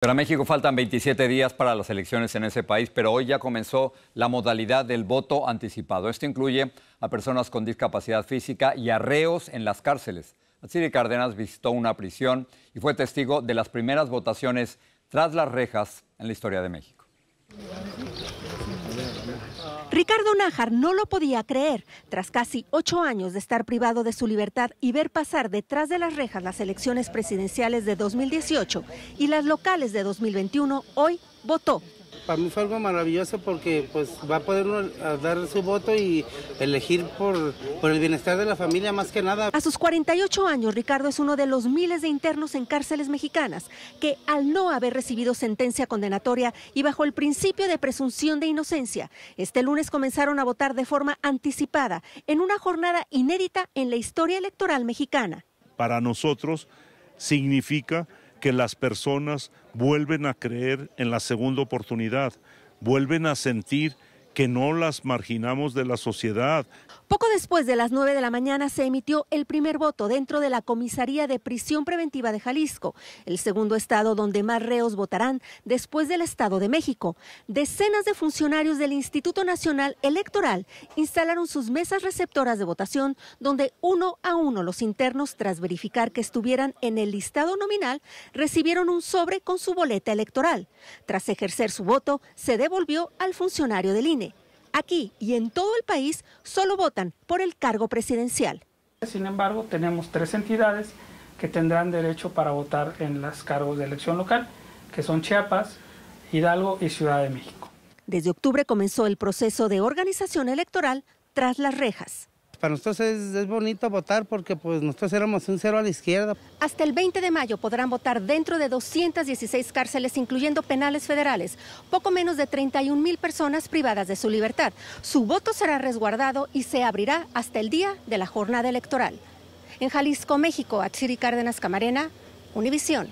Para México faltan 27 días para las elecciones en ese país, pero hoy ya comenzó la modalidad del voto anticipado. Esto incluye a personas con discapacidad física y arreos en las cárceles. ciri Cárdenas visitó una prisión y fue testigo de las primeras votaciones tras las rejas en la historia de México. Ricardo Nájar no lo podía creer. Tras casi ocho años de estar privado de su libertad y ver pasar detrás de las rejas las elecciones presidenciales de 2018 y las locales de 2021, hoy votó para mí fue algo maravilloso porque pues va a poder dar su voto y elegir por, por el bienestar de la familia más que nada. A sus 48 años, Ricardo es uno de los miles de internos en cárceles mexicanas que al no haber recibido sentencia condenatoria y bajo el principio de presunción de inocencia, este lunes comenzaron a votar de forma anticipada en una jornada inédita en la historia electoral mexicana. Para nosotros significa que las personas vuelven a creer en la segunda oportunidad, vuelven a sentir que no las marginamos de la sociedad. Poco después de las 9 de la mañana se emitió el primer voto dentro de la comisaría de prisión preventiva de Jalisco, el segundo estado donde más reos votarán después del Estado de México. Decenas de funcionarios del Instituto Nacional Electoral instalaron sus mesas receptoras de votación donde uno a uno los internos, tras verificar que estuvieran en el listado nominal, recibieron un sobre con su boleta electoral. Tras ejercer su voto, se devolvió al funcionario del INE. Aquí y en todo el país solo votan por el cargo presidencial. Sin embargo, tenemos tres entidades que tendrán derecho para votar en los cargos de elección local, que son Chiapas, Hidalgo y Ciudad de México. Desde octubre comenzó el proceso de organización electoral tras las rejas para nosotros es, bonito votar porque pues nosotros éramos un cero a la izquierda. Hasta el 20 de mayo podrán votar dentro de 216 cárceles, incluyendo penales federales, poco menos de 31 mil personas privadas de su libertad. Su voto será resguardado y se abrirá hasta el día de la jornada electoral. En Jalisco, México, Atsiri Cárdenas Camarena, Univisión.